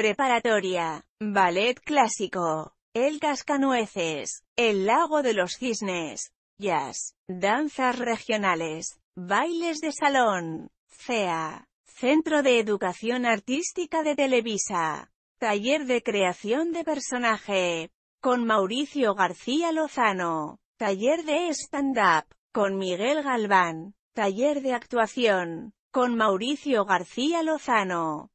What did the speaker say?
Preparatoria. Ballet clásico. El cascanueces. El lago de los cisnes. Jazz. Danzas regionales. Bailes de salón. CEA. Centro de Educación Artística de Televisa. Taller de creación de personaje. Con Mauricio García Lozano. Taller de stand-up. Con Miguel Galván. Taller de actuación. Con Mauricio García Lozano.